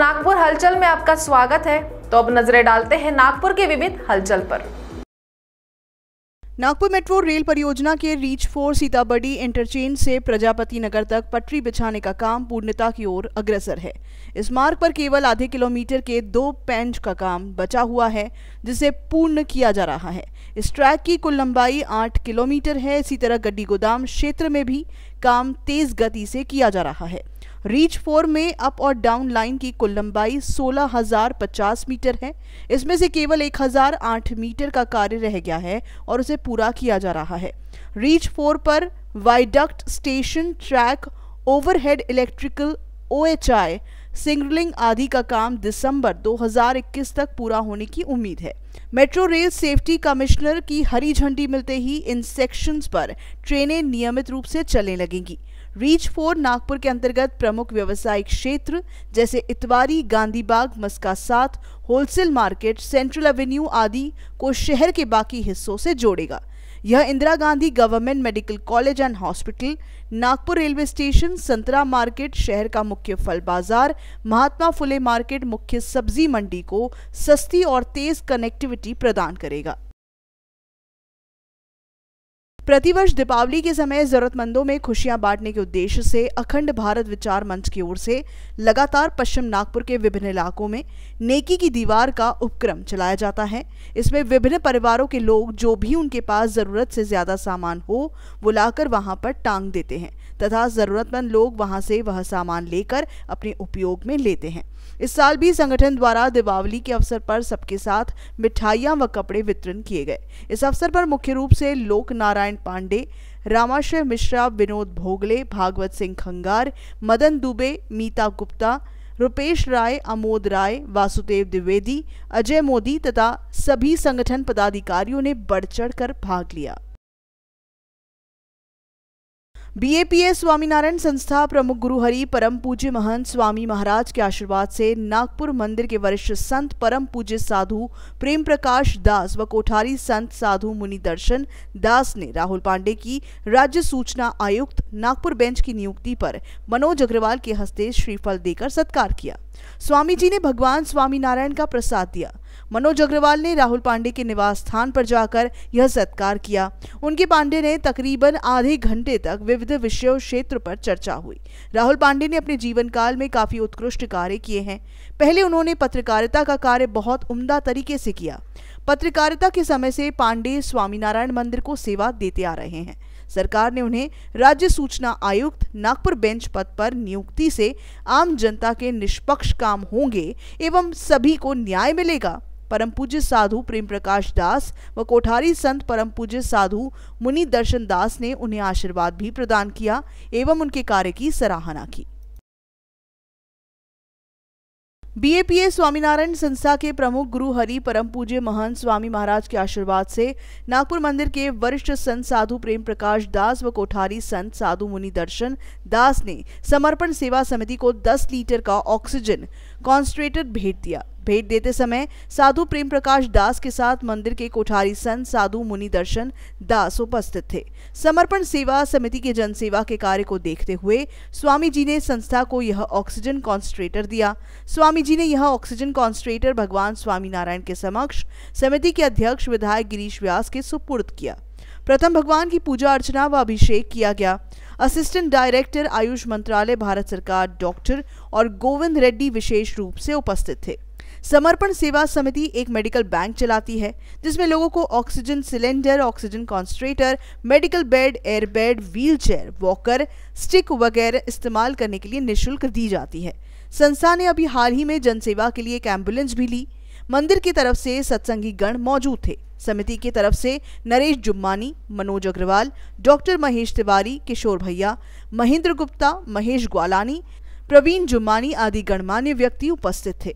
नागपुर हलचल में आपका स्वागत है तो अब नजरें डालते हैं नागपुर के विभिन्न हलचल पर नागपुर मेट्रो रेल परियोजना के रीच फोर सीताबड़ी इंटरचेंज से प्रजापति नगर तक पटरी बिछाने का काम पूर्णता की ओर अग्रसर है इस मार्ग पर केवल आधे किलोमीटर के दो पेंच का काम बचा हुआ है जिसे पूर्ण किया जा रहा है इस ट्रैक की कुल लंबाई आठ किलोमीटर है इसी तरह गड्डी गोदाम क्षेत्र में भी काम तेज गति से किया जा रहा है रीच फोर में अप और डाउन लाइन की कुल लंबाई 16,050 मीटर है इसमें से केवल 1,008 मीटर का कार्य रह गया है और उसे पूरा किया जा रहा है रीच फोर पर viaduct station track overhead electrical OHE signalling आदि का काम दिसंबर 2021 तक पूरा होने की उम्मीद है मेट्रो रेल सेफ्टी कमिश्नर की हरी झंडी मिलते ही इन सेक्शंस पर ट्रेनें नियमित रूप से चलने लगेंगी रीच फोर नागपुर के अंतर्गत प्रमुख व्यवसायिक क्षेत्र जैसे इतवारी गांधीबाग मस्का सात होलसेल मार्केट सेंट्रल एवेन्यू आदि को शहर के बाकी हिस्सों से जोड़ेगा यह Indira Gandhi government medical college and hospital Nagpur railway station संतरा मार्केट शहर का मुख्य फल बाजार महात्मा फुले मार्केट मुख्य सब्जी मंडी को सस्ती और तेज कनेक्टिविटी प्रदान करेगा प्रतिवर्ष दीपावली के समय जरूरतमंदों में खुशियां बांटने के उद्देश्य से अखंड भारत विचार मंच की ओर से लगातार पश्चिम नागपुर के विभिन्न इलाकों में नेकी की दीवार का उपक्रम चलाया जाता है इसमें विभिन्न परिवारों के लोग जो भी उनके पास जरूरत से ज्यादा सामान हो वो लाकर वहां पर टांग देते हैं तथा जरूरतमंद लोग वहां से वह सामान लेकर अपने उपयोग में लेते हैं इस साल भी संगठन द्वारा दीपावली के अवसर पर सबके साथ मिठाइयां व कपड़े वितरण किए गए इस अवसर पर मुख्य रूप से लोक नारायण पांडे रामाश्रय मिश्रा विनोद भोगले भागवत सिंह खंगार मदन दुबे मीता गुप्ता रुपेश राय अमोद राय वासुदेव द्विवेदी अजय मोदी तथा सभी संगठन पदाधिकारियों ने बढ़ चढ़ कर भाग लिया बीएपीए स्वामीनारायण संस्था प्रमुख गुरु हरि परम पूज्य महंत स्वामी महाराज के आशीर्वाद से नागपुर मंदिर के वरिष्ठ संत परम पूज्य साधु प्रेम प्रकाश दास व कोठारी संत साधु मुनि दर्शन दास ने राहुल पांडे की राज्य सूचना आयुक्त नागपुर बेंच की नियुक्ति पर मनोज अग्रवाल के हस्ते श्रीफल देकर सत्कार किया स्वामी जी ने भगवान स्वामीनारायण का प्रसाद दिया मनोज अग्रवाल ने राहुल पांडे के निवास स्थान पर जाकर यह सत्कार किया उनके पांडे ने तकरीबन आधे घंटे तक विविध विषयों क्षेत्र पर चर्चा हुई राहुल पांडे ने अपने जीवन काल में काफी उत्कृष्ट कार्य किए हैं पहले उन्होंने पत्रकारिता का कार्य बहुत उम्दा तरीके से किया पत्रकारिता के समय से पांडे स्वामीनारायण मंदिर को सेवा देते आ रहे हैं सरकार ने उन्हें राज्य सूचना आयुक्त नागपुर बेंच पद पर नियुक्ति से आम जनता के निष्पक्ष काम होंगे एवं सभी को न्याय मिलेगा परम पूज्य साधु प्रेम प्रकाश दास व कोठारी संत परम पूज्य साधु मुनि दर्शन दास ने उन्हें आशीर्वाद भी प्रदान किया एवं उनके कार्य की सराहना की बीएपीए स्वामीनारायण संस्था के प्रमुख गुरु हरि परम पूज्य महंत स्वामी महाराज के आशीर्वाद से नागपुर मंदिर के वरिष्ठ संत साधु प्रेम प्रकाश दास व कोठारी संत साधु मुनि दर्शन दास ने समर्पण सेवा समिति को 10 लीटर का ऑक्सीजन कॉन्सट्रेटर भेंट दिया भेंट देते समय साधु प्रेम प्रकाश दास के साथ मंदिर के कोठारी संत साधु मुनि दर्शन दास उपस्थित थे समर्पण सेवा समिति के जनसेवा के कार्य को देखते हुए स्वामी जी ने संस्था को यह ऑक्सीजन कॉन्स्ट्रेटर दिया स्वामी जी ने यह ऑक्सीजन कॉन्स्ट्रेटर भगवान स्वामी नारायण के समक्ष समिति के अध्यक्ष विधायक गिरीश व्यास के सुपुर्द किया प्रथम भगवान की पूजा अर्चना व अभिषेक किया गया असिस्टेंट डायरेक्टर आयुष मंत्रालय भारत सरकार डॉक्टर और गोविंद रेड्डी विशेष रूप से उपस्थित थे समर्पण सेवा समिति एक मेडिकल बैंक चलाती है जिसमें लोगों को oxygen cylinder oxygen concentrator medical bed air bed wheel chair walker stick वगैरह इस्तेमाल करने के लिए निःशुल्क दी जाती है संस्था ने अभी हाल ही में जनसेवा के लिए एक एम्बुलेंस भी ली मंदिर की तरफ से सत्संगी गण मौजूद थे समिति की तरफ से नरेश जुम्मानी मनोज अग्रवाल डॉक्टर महेश तिवारी किशोर भैया महेंद्र गुप्ता महेश ग्वालानी प्रवीण जुम्मानी आदि गणमान्य व्यक्ति उपस्थित थे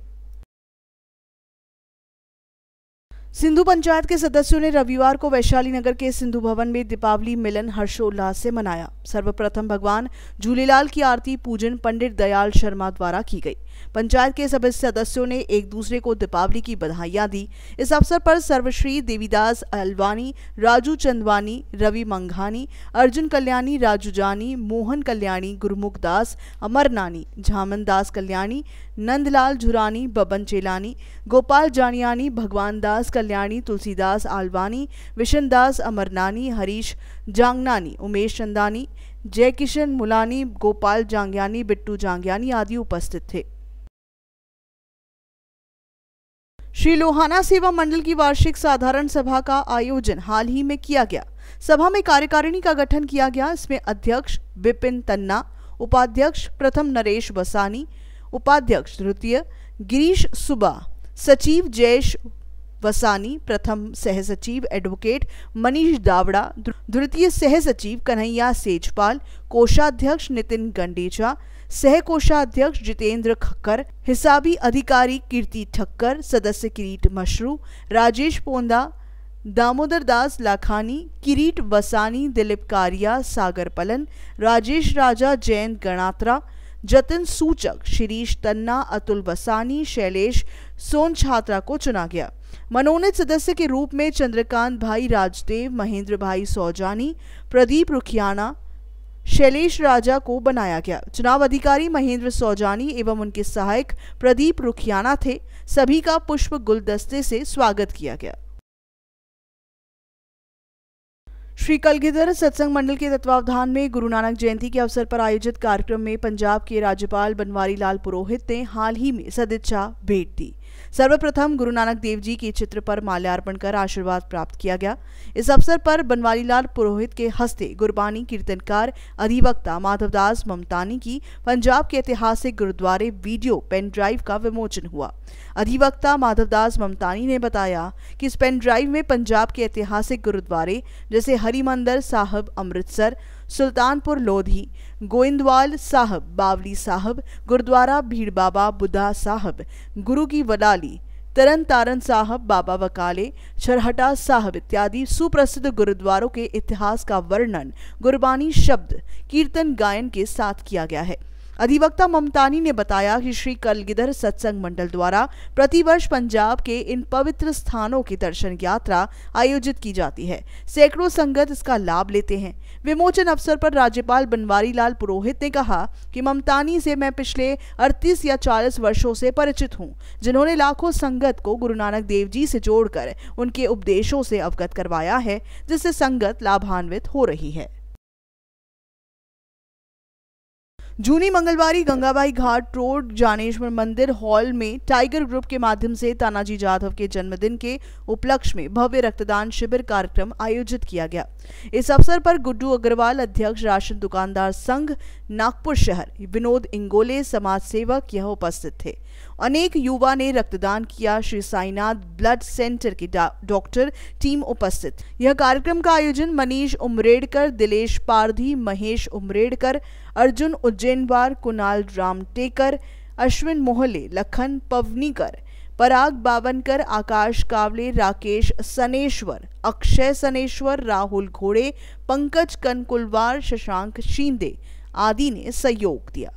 सिंधु पंचायत के सदस्यों ने रविवार को वैशाली नगर के सिंधु भवन में दीपावली मिलन हर्षोल्लास से मनाया सर्वप्रथम भगवान झूलेलाल की आरती पूजन पंडित दयाल शर्मा द्वारा की गई पंचायत के सभी सदस्यों ने एक दूसरे को दीपावली की बधाइयां दी इस अवसर पर सर्वश्री देवीदास अलवानी राजू चंदवानी रवि मंघानी अर्जुन कल्याणी राजू जानी मोहन कल्याणी गुरमुख दास अमर नानी झामन दास कल्याणी नंदलाल झुरानी बबन चेलानी गोपाल जानियानी भगवान दास कल्याणी तुलसीदास आलवानी विशन दास अमरनानी हरीश जांगनानी उमेश चंदानी जयकिशन मुलानी गोपाल जांगियानी बिट्टू जांगियानी आदि उपस्थित थे श्री लोहाना सेवा मंडल की वार्षिक साधारण सभा का आयोजन हाल ही में किया गया सभा में कार्यकारिणी का गठन किया गया इसमें अध्यक्ष बिपिन तन्ना उपाध्यक्ष प्रथम नरेश बसानी उपाध्यक्ष द्वितीय गिरीश सुबा सचिव जयेश वसानी प्रथम सह सचिव एडवोकेट मनीष दावड़ा द्वितीय सह सचिव कन्हैया सेजपाल कोषाध्यक्ष नितिन गंडेचा सह कोषाध्यक्ष जितेंद्र खक्कर हिसाबी अधिकारी कीर्ति ठक्कर सदस्य किरीट मशरू राजेश पोंदा दामोदर दास लाखानी किरीट वसानी दिलीप कारिया सागर पलन राजेश राजा जयंत गणात्रा जतिन सूचक शिरीष तन्ना अतुल वसानी शैलेश सोन छात्रा को चुना गया मनोनीत सदस्य के रूप में चंद्रकांत भाई राजदेव महेंद्र भाई सौजानी प्रदीप रुखियाना शैलेश राजा को बनाया गया चुनाव अधिकारी महेंद्र सौजानी एवं उनके सहायक प्रदीप रुखियाना थे सभी का पुष्प गुलदस्ते से स्वागत किया गया श्री कलगिदर सत्संग मंडल के तत्वावधान में गुरु नानक जयंती के अवसर पर आयोजित कार्यक्रम में पंजाब के राज्यपाल बनवारी लाल पुरोहित ने हाल ही में सदिच्छा भेंट दी सर्वप्रथम गुरु नानक देव जी के चित्र पर माल्यार्पण कर आशीर्वाद प्राप्त किया गया इस अवसर पर बनवारी पुरोहित के हस्ते गुरबानी कीर्तनकार अधिवक्ता माधवदास ममतानी की पंजाब के ऐतिहासिक गुरुद्वारे वीडियो पेन ड्राइव का विमोचन हुआ अधिवक्ता माधवदास ममतानी ने बताया कि इस पेन ड्राइव में पंजाब के ऐतिहासिक गुरुद्वारे जैसे हरिमंदर साहब अमृतसर सुल्तानपुर लोधी गोइंदवाल साहब बावली साहब गुरुद्वारा भीड़ बाबा बुद्धा साहब गुरु की वलाली तरन तारन साहब बाबा वकाले छरहटा साहब इत्यादि सुप्रसिद्ध गुरुद्वारों के इतिहास का वर्णन गुरबानी शब्द कीर्तन गायन के साथ किया गया है अधिवक्ता ममतानी ने बताया कि श्री कलगिधर सत्संग मंडल द्वारा प्रतिवर्ष पंजाब के इन पवित्र स्थानों की दर्शन यात्रा आयोजित की जाती है सैकड़ों संगत इसका लाभ लेते हैं विमोचन अवसर पर राज्यपाल बनवारी लाल पुरोहित ने कहा कि ममतानी से मैं पिछले अड़तीस या चालीस वर्षों से परिचित हूँ जिन्होंने लाखों संगत को गुरु नानक देव जी से जोड़कर उनके उपदेशों से अवगत करवाया है जिससे संगत लाभान्वित हो रही है जूनी मंगलवारी गंगाबाई घाट रोड जानेश्वर मंदिर हॉल में टाइगर ग्रुप के माध्यम से तानाजी जाधव के जन्मदिन के उपलक्ष्य में भव्य रक्तदान शिविर कार्यक्रम आयोजित किया गया इस अवसर पर गुड्डू अग्रवाल अध्यक्ष राशन दुकानदार संघ नागपुर शहर विनोद इंगोले समाज सेवक यह उपस्थित थे अनेक युवा ने रक्तदान किया श्री साईनाथ ब्लड सेंटर के डॉक्टर टीम उपस्थित यह कार्यक्रम का आयोजन मनीष उमरेडकर दिलेश पारधी महेश उमरेडकर अर्जुन उज्जैनवार कुणाल रामटेकर अश्विन मोहले लखन पवनीकर पराग बावनकर आकाश कावले राकेश सनेश्वर अक्षय सनेश्वर राहुल घोड़े पंकज कनकुलवार शशांक शिंदे आदि ने सहयोग दिया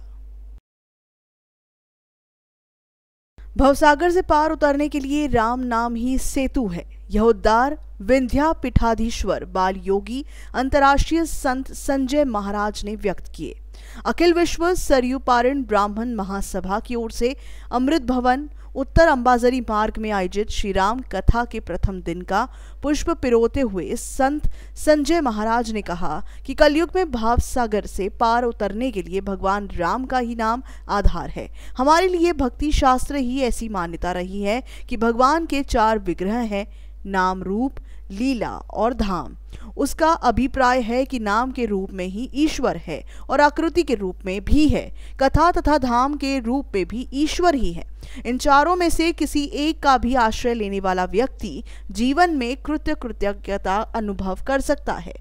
भवसागर से पार उतरने के लिए राम नाम ही सेतु है यह उद्दार विंध्या पीठाधीश्वर बाल योगी अंतर्राष्ट्रीय संत संजय महाराज ने व्यक्त किए अखिल विश्व सरयू पारण ब्राह्मण महासभा की ओर से अमृत भवन उत्तर अंबाजरी मार्ग में आयोजित श्री राम कथा के प्रथम दिन का पुष्प पिरोते हुए संत संजय महाराज ने कहा कि कलयुग में भाव सागर से पार उतरने के लिए भगवान राम का ही नाम आधार है हमारे लिए भक्ति शास्त्र ही ऐसी मान्यता रही है कि भगवान के चार विग्रह हैं नाम रूप लीला और धाम उसका अभिप्राय है कि नाम के रूप में ही ईश्वर है और आकृति के रूप में भी है कथा तथा धाम के रूप में भी ईश्वर ही है इन चारों में से किसी एक का भी आश्रय लेने वाला व्यक्ति जीवन में कृत्य कृतज्ञता अनुभव कर सकता है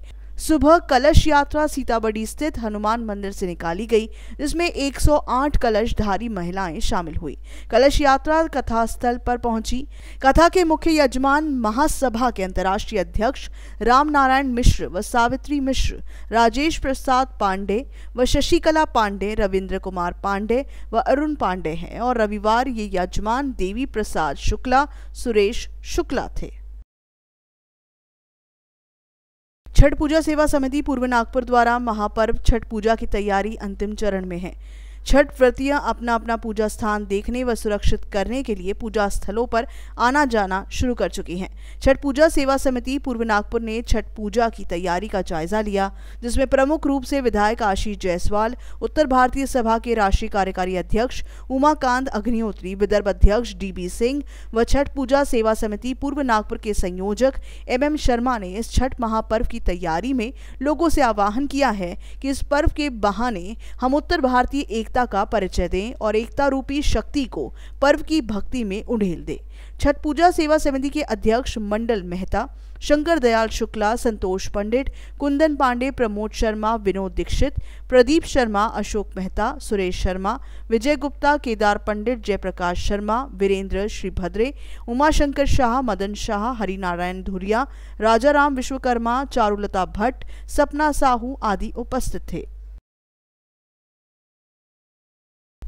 सुबह कलश यात्रा सीताबड़ी स्थित हनुमान मंदिर से निकाली गई जिसमें 108 कलशधारी महिलाएं शामिल हुई कलश यात्रा कथा स्थल पर पहुंची कथा के मुख्य यजमान महासभा के अंतर्राष्ट्रीय अध्यक्ष रामनारायण मिश्र व सावित्री मिश्र राजेश प्रसाद पांडे व शशिकला पांडे रविन्द्र कुमार पांडे व अरुण पांडे हैं और रविवार ये यजमान देवी प्रसाद शुक्ला सुरेश शुक्ला थे छठ पूजा सेवा समिति पूर्व नागपुर द्वारा महापर्व छठ पूजा की तैयारी अंतिम चरण में है छठ व्रतियां अपना अपना पूजा स्थान देखने व सुरक्षित करने के लिए पूजा स्थलों पर आना जाना शुरू कर चुकी हैं छठ पूजा सेवा समिति पूर्व नागपुर ने छठ पूजा की तैयारी का जायजा लिया जिसमें प्रमुख रूप से विधायक आशीष जायसवाल उत्तर भारतीय सभा के राष्ट्रीय कार्यकारी अध्यक्ष उमाकांत अग्निहोत्री विदर्भ अध्यक्ष डी सिंह व छठ पूजा सेवा समिति पूर्व नागपुर के संयोजक एम शर्मा ने इस छठ महापर्व की तैयारी में लोगों से आह्वान किया है कि इस पर्व के बहाने हम उत्तर भारतीय एकता एकता का परिचय दें और एकता रूपी शक्ति को पर्व की भक्ति में उढ़ेल दें छठ पूजा सेवा समिति के अध्यक्ष मंडल मेहता शंकर दयाल शुक्ला संतोष पंडित कुंदन पांडे प्रमोद शर्मा विनोद दीक्षित प्रदीप शर्मा अशोक मेहता सुरेश शर्मा विजय गुप्ता केदार पंडित जयप्रकाश शर्मा वीरेंद्र श्रीभद्रे उमाशंकर शाह मदन शाह हरिनारायण धुरिया राजा राम विश्वकर्मा चारुलता भट्ट सपना साहू आदि उपस्थित थे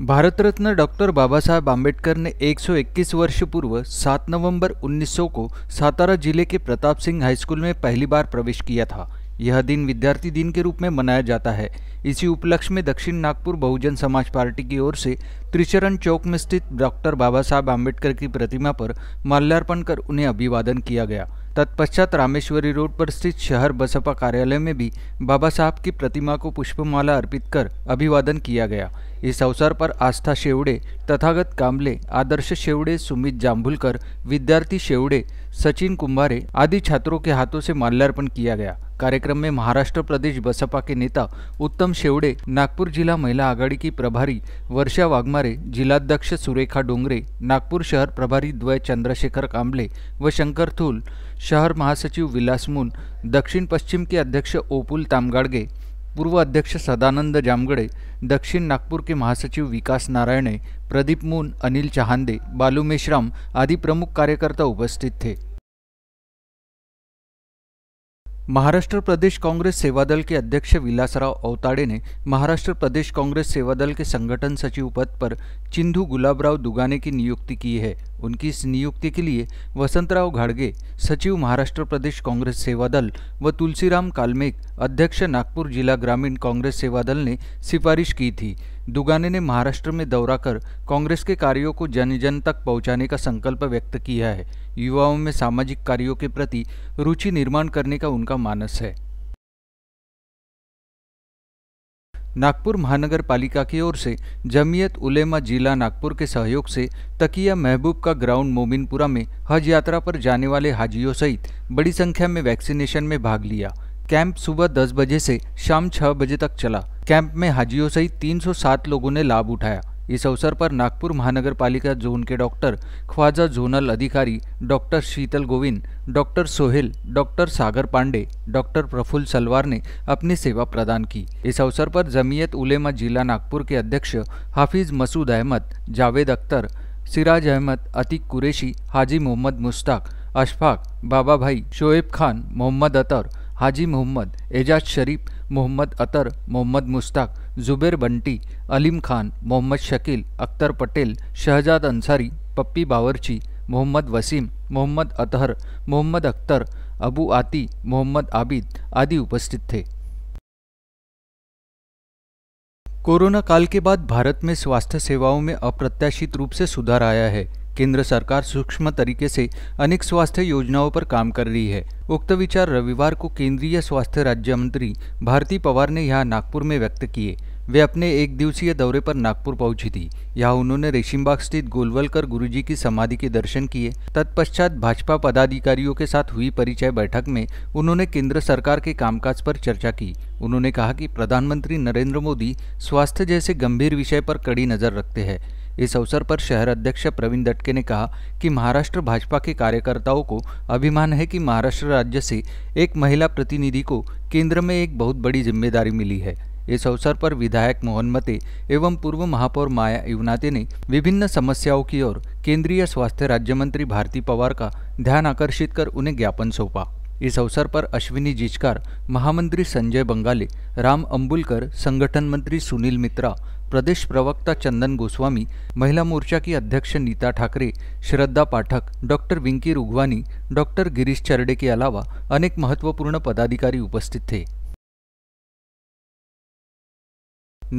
भारतरत्न डॉक्टर बाबा साहब आम्बेडकर ने 121 वर्ष पूर्व 7 नवंबर 1900 को सातारा जिले के प्रताप सिंह हाईस्कूल में पहली बार प्रवेश किया था यह दिन विद्यार्थी दिन के रूप में मनाया जाता है इसी उपलक्ष्य में दक्षिण नागपुर बहुजन समाज पार्टी की ओर से त्रिचरण चौक में स्थित डॉक्टर बाबा साहब आम्बेडकर की प्रतिमा पर माल्यार्पण कर उन्हें अभिवादन किया गया तत्पश्चात रामेश्वरी रोड पर स्थित शहर बसपा कार्यालय में भी बाबा साहब की प्रतिमा को पुष्पमाला अर्पित कर अभिवादन किया गया इस अवसर पर आस्था शेवड़े तथागत कामले आदर्श शेवड़े सुमित जाम्भुलकर विद्यार्थी शेवड़े सचिन कुंभारे आदि छात्रों के हाथों से माल्यार्पण किया गया कार्यक्रम में महाराष्ट्र प्रदेश बसपा के नेता उत्तम शेवड़े नागपुर जिला महिला आघाड़ी की प्रभारी वर्षा वाघमारे जिलाध्यक्ष सुरेखा डोंगरे नागपुर शहर प्रभारी द्वय चंद्रशेखर कांबले व शंकर थूल शहर महासचिव विलास मुन दक्षिण पश्चिम के अध्यक्ष ओपुल तामगाड़गे पूर्व अध्यक्ष सदानंद जामगड़े दक्षिण नागपुर के महासचिव विकास नारायणे प्रदीप मून अनिल चहांदे बालू मेश्राम आदि प्रमुख कार्यकर्ता उपस्थित थे महाराष्ट्र प्रदेश कांग्रेस सेवा दल के अध्यक्ष विलासराव अवताड़े ने महाराष्ट्र प्रदेश कांग्रेस सेवा दल के संगठन सचिव पद पर चिंधु गुलाबराव दुगाने की नियुक्ति की है उनकी इस नियुक्ति के लिए वसंतराव घाड़गे सचिव महाराष्ट्र प्रदेश कांग्रेस सेवा दल व तुलसीराम कालमेक अध्यक्ष नागपुर जिला ग्रामीण कांग्रेस सेवा दल ने सिफारिश की थी दुगाने ने महाराष्ट्र में दौरा कर कांग्रेस के कार्यों को जन जन तक पहुंचाने का संकल्प व्यक्त किया है युवाओं में सामाजिक कार्यों के प्रति रुचि निर्माण करने का उनका मानस है नागपुर महानगर पालिका की ओर से जमीयत उलेमा जिला नागपुर के सहयोग से तकिया महबूब का ग्राउंड मोमिनपुरा में हज यात्रा पर जाने वाले हाजियों सहित बड़ी संख्या में वैक्सीनेशन में भाग लिया कैंप सुबह 10 बजे से शाम 6 बजे तक चला कैंप में हाजियों सहित 307 लोगों ने लाभ उठाया इस अवसर पर नागपुर महानगर पालिका जोन के डॉक्टर ख्वाजा जोनल अधिकारी doctor Sheetal Govind doctor Sohail doctor Sagar Pande doctor Praful Salwar ने अपनी सेवा प्रदान की इस अवसर पर जमीयत उलेमा जिला नागपुर के अध्यक्ष हाफिज मसूद अहमद जावेद अख्तर सिराज अहमद अतीक कुरेशी हाजी मोहम्मद मुश्ताक अशफाक बाबा भाई शोएब खान मोहम्मद अतर हाजी मोहम्मद एजाज शरीफ मोहम्मद अतर मोहम्मद मुश्ताक जुबेर बंटी अलीम खान मोहम्मद शकील अख्तर पटेल शहजाद अंसारी पप्पी बावरची मोहम्मद वसीम मोहम्मद अतहर मोहम्मद अख्तर अबू आती मोहम्मद आबिद आदि उपस्थित थे कोरोना काल के बाद भारत में स्वास्थ्य सेवाओं में अप्रत्याशित रूप से सुधार आया है केंद्र सरकार सूक्ष्म तरीके से अनेक स्वास्थ्य योजनाओं पर काम कर रही है उक्त विचार रविवार को केंद्रीय स्वास्थ्य राज्य मंत्री भारती पवार ने यहाँ नागपुर में व्यक्त किए वे अपने एक दिवसीय दौरे पर नागपुर पहुंची थी यहाँ उन्होंने रेशिमबाग स्थित गोलवलकर गुरुजी की समाधि के दर्शन किए तत्पश्चात भाजपा पदाधिकारियों के साथ हुई परिचय बैठक में उन्होंने केंद्र सरकार के कामकाज पर चर्चा की उन्होंने कहा कि प्रधानमंत्री नरेंद्र मोदी स्वास्थ्य जैसे गंभीर विषय पर कड़ी नजर रखते हैं इस अवसर पर शहर अध्यक्ष प्रवीण दटके ने कहा कि महाराष्ट्र भाजपा के कार्यकर्ताओं को अभिमान है कि महाराष्ट्र राज्य से एक महिला प्रतिनिधि को केंद्र में एक बहुत बड़ी जिम्मेदारी मिली है इस अवसर पर विधायक मोहन मते एवं पूर्व महापौर माया युवनाते ने विभिन्न समस्याओं की ओर केंद्रीय स्वास्थ्य राज्य मंत्री भारती पवार का ध्यान आकर्षित कर उन्हें ज्ञापन सौंपा इस अवसर पर अश्विनी जिचकार महामंत्री संजय बंगाले राम अंबुलकर संगठन मंत्री सुनील मित्रा प्रदेश प्रवक्ता चंदन गोस्वामी महिला मोर्चा की अध्यक्ष नीता ठाकरे श्रद्धा पाठक डॉक्टर विंकी रुघवानी डॉक्टर गिरीश चरडे के अलावा अनेक महत्वपूर्ण पदाधिकारी उपस्थित थे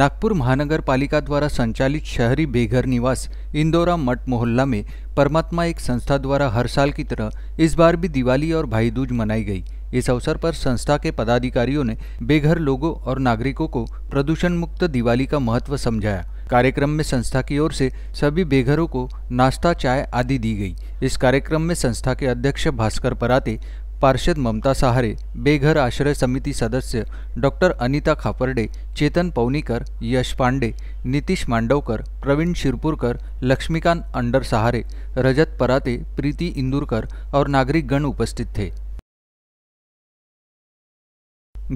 नागपुर महानगर पालिका द्वारा संचालित शहरी बेघर निवास इंदौरा मठ मोहल्ला में परमात्मा एक संस्था द्वारा हर साल की तरह इस बार भी दिवाली और भाईदूज मनाई गई इस अवसर पर संस्था के पदाधिकारियों ने बेघर लोगों और नागरिकों को प्रदूषण मुक्त दिवाली का महत्व समझाया कार्यक्रम में संस्था की ओर से सभी बेघरों को नाश्ता चाय आदि दी गई इस कार्यक्रम में संस्था के अध्यक्ष भास्कर पराते पार्षद ममता सहारे बेघर आश्रय समिति सदस्य डॉक्टर अनिता खापर्डे चेतन पवनीकर यश पांडे नीतीश मांडवकर प्रवीण शिरपुरकर लक्ष्मीकांत अंडर सहारे रजत पराते प्रीति इंदुरकर और नागरिक गण उपस्थित थे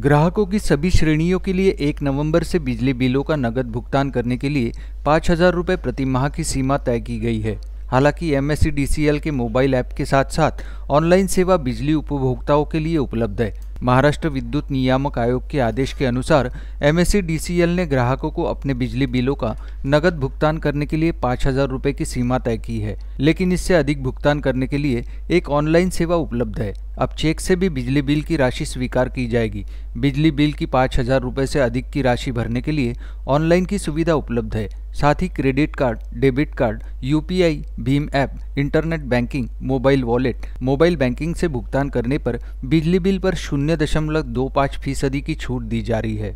ग्राहकों की सभी श्रेणियों के लिए एक नवंबर से बिजली बिलों का नगद भुगतान करने के लिए पाँच हज़ार रुपये प्रति माह की सीमा तय की गई है हालांकि एम के मोबाइल ऐप के साथ साथ ऑनलाइन सेवा बिजली उपभोक्ताओं के लिए उपलब्ध है महाराष्ट्र विद्युत नियामक आयोग के आदेश के अनुसार एम ने ग्राहकों को अपने बिजली बिलों का नगद भुगतान करने के लिए पाँच हजार रुपये की सीमा तय की है लेकिन इससे अधिक भुगतान करने के लिए एक ऑनलाइन सेवा उपलब्ध है अब चेक से भी बिजली बिल की राशि स्वीकार की जाएगी बिजली बिल की पाँच हज़ार रुपये से अधिक की राशि भरने के लिए ऑनलाइन की सुविधा उपलब्ध है साथ ही credit card debit card UPI, भीम app internet banking mobile wallet mobile banking से भुगतान करने पर बिजली बिल पर शून्य दशमलव दो पाँच फीसदी की छूट दी जा रही है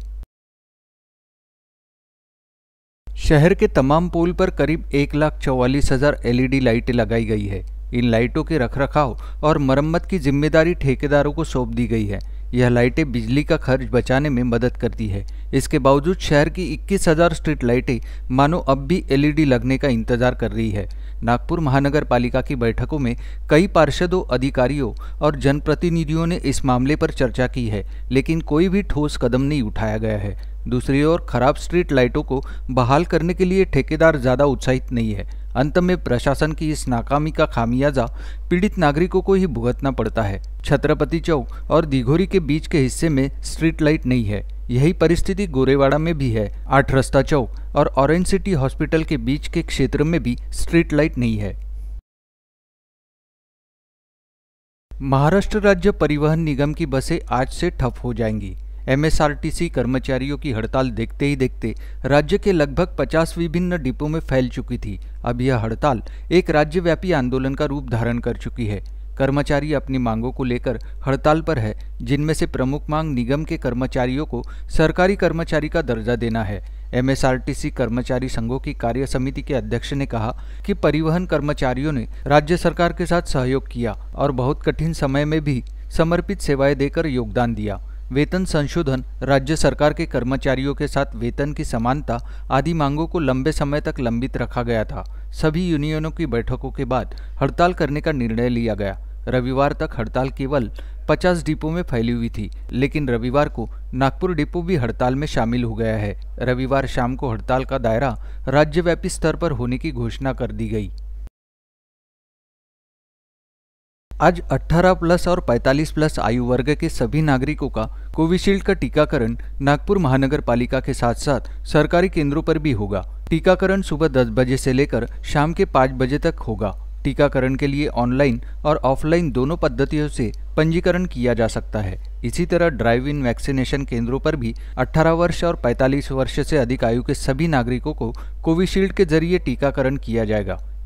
शहर के तमाम पोल पर करीब एक लाख चौवालीस हज़ार एलईडी लाइटें लगाई गई है इन लाइटों के रखरखाव और मरम्मत की जिम्मेदारी ठेकेदारों को सौंप दी गई है यह लाइटें बिजली का खर्च बचाने में मदद करती है इसके बावजूद शहर की 21,000 स्ट्रीट लाइटें मानो अब भी एलईडी लगने का इंतजार कर रही है नागपुर महानगर पालिका की बैठकों में कई पार्षदों अधिकारियों और जनप्रतिनिधियों ने इस मामले पर चर्चा की है लेकिन कोई भी ठोस कदम नहीं उठाया गया है दूसरी ओर खराब स्ट्रीट लाइटों को बहाल करने के लिए ठेकेदार ज़्यादा उत्साहित नहीं है अंत में प्रशासन की इस नाकामी का खामियाजा पीड़ित नागरिकों को ही भुगतना पड़ता है छत्रपति चौक और दिघोरी के बीच के हिस्से में स्ट्रीट लाइट नहीं है यही परिस्थिति गोरेवाड़ा में भी है आठ रस्ता चौक और ऑरेंज सिटी हॉस्पिटल के बीच के क्षेत्र में भी स्ट्रीट लाइट नहीं है महाराष्ट्र राज्य परिवहन निगम की बसें आज से ठप हो जाएंगी एमएसआरटीसी कर्मचारियों की हड़ताल देखते ही देखते राज्य के लगभग 50 विभिन्न डिपो में फैल चुकी थी अब यह हड़ताल एक राज्यव्यापी आंदोलन का रूप धारण कर चुकी है कर्मचारी अपनी मांगों को लेकर हड़ताल पर है जिनमें से प्रमुख मांग निगम के कर्मचारियों को सरकारी कर्मचारी का दर्जा देना है एमएसआरटीसी कर्मचारी संघों की कार्य समिति के अध्यक्ष ने कहा कि परिवहन कर्मचारियों ने राज्य सरकार के साथ सहयोग किया और बहुत कठिन समय में भी समर्पित सेवाएं देकर योगदान दिया वेतन संशोधन राज्य सरकार के कर्मचारियों के साथ वेतन की समानता आदि मांगों को लंबे समय तक लंबित रखा गया था सभी यूनियनों की बैठकों के बाद हड़ताल करने का निर्णय लिया गया रविवार तक हड़ताल केवल 50 डिपो में फैली हुई थी लेकिन रविवार को नागपुर डिपो भी हड़ताल में शामिल हो गया है रविवार शाम को हड़ताल का दायरा राज्यव्यापी स्तर पर होने की घोषणा कर दी गई आज 18 प्लस और 45 प्लस आयु वर्ग के सभी नागरिकों का कोविशील्ड का टीकाकरण नागपुर महानगर पालिका के साथ साथ सरकारी केंद्रों पर भी होगा टीकाकरण सुबह 10 बजे से लेकर शाम के 5 बजे तक होगा टीकाकरण के लिए ऑनलाइन और ऑफलाइन दोनों पद्धतियों से पंजीकरण किया जा सकता है इसी तरह ड्राइव इन वैक्सीनेशन केंद्रों पर भी 18 वर्ष और 45 वर्ष से अधिक आयु के सभी नागरिकों को कोविशील्ड के जरिए टीकाकरण किया जाएगा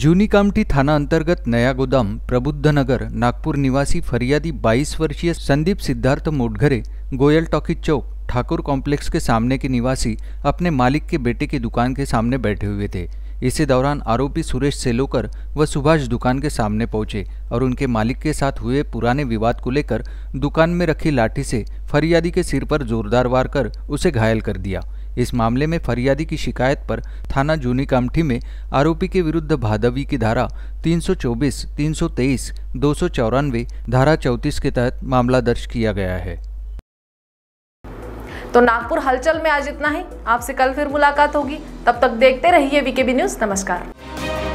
જૂની थाना अंतर्गत અંતર્ગત નયા ગોદામ પ્રબુદ્ધનગર नागपुर निवासी फरियादी 22 वर्षीय संदीप सिद्धार्थ मोटघरे गोयल टॉकी चौक ठाकुर कॉम्प्लेक्स के सामने के निवासी अपने मालिक के बेटे की दुकान के सामने बैठे हुए थे इसी दौरान आरोपी सुरेश सेलोकर व सुभाष दुकान के सामने पहुंचे और उनके मालिक के साथ हुए पुराने विवाद को लेकर दुकान में रखी लाठी से फरियादी के सिर पर जोरदार वार कर उसे घायल कर दिया इस मामले में फरियादी की शिकायत पर थाना जूनी कामठी में आरोपी के विरुद्ध भादवी की धारा 324, 323, दो धारा 34 के तहत मामला दर्ज किया गया है तो नागपुर हलचल में आज इतना ही आपसे कल फिर मुलाकात होगी तब तक देखते रहिए वीकेबी न्यूज नमस्कार